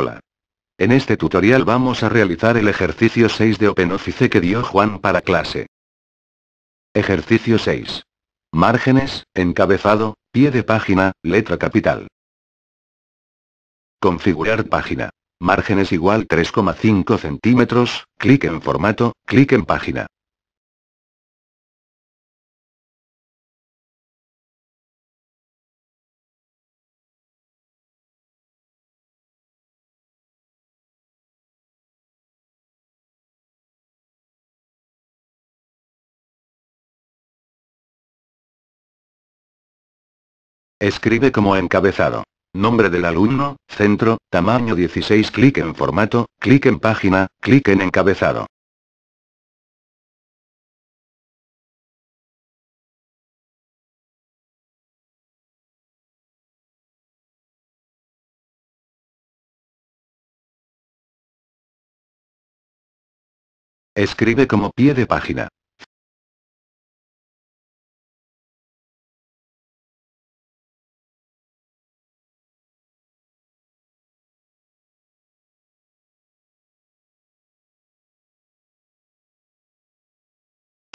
Hola. En este tutorial vamos a realizar el ejercicio 6 de OpenOffice que dio Juan para clase. Ejercicio 6. Márgenes, encabezado, pie de página, letra capital. Configurar página. Márgenes igual 3,5 centímetros, clic en formato, clic en página. Escribe como encabezado. Nombre del alumno, centro, tamaño 16 clic en formato, clic en página, clic en encabezado. Escribe como pie de página.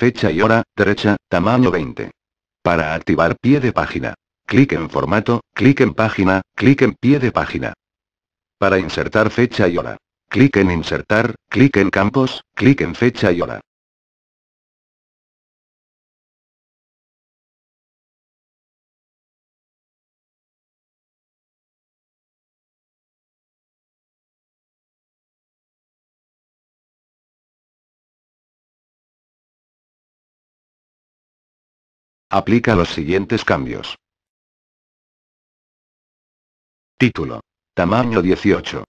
Fecha y hora, derecha, tamaño 20. Para activar pie de página. Clic en formato, clic en página, clic en pie de página. Para insertar fecha y hora. Clic en insertar, clic en campos, clic en fecha y hora. Aplica los siguientes cambios. Título. Tamaño 18.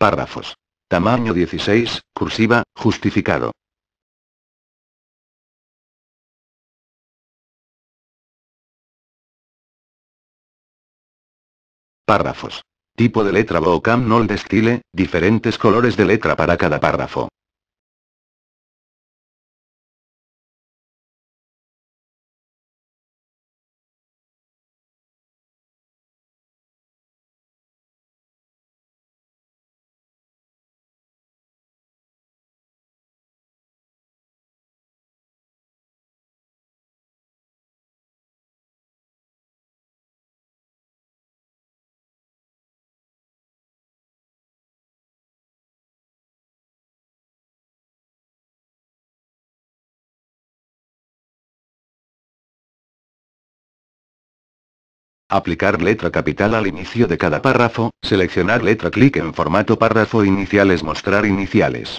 Párrafos. Tamaño 16, cursiva, justificado. Párrafos tipo de letra Vocam no el diferentes colores de letra para cada párrafo. Aplicar letra capital al inicio de cada párrafo, seleccionar letra clic en formato párrafo iniciales mostrar iniciales.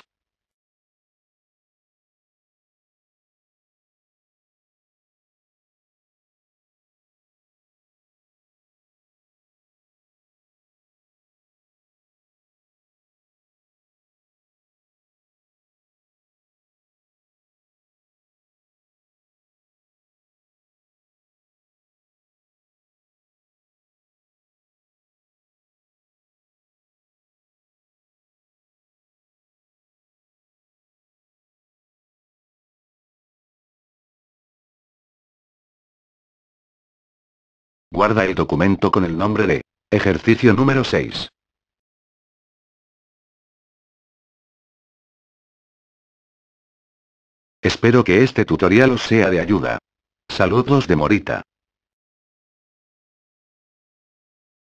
Guarda el documento con el nombre de Ejercicio número 6. Espero que este tutorial os sea de ayuda. Saludos de Morita.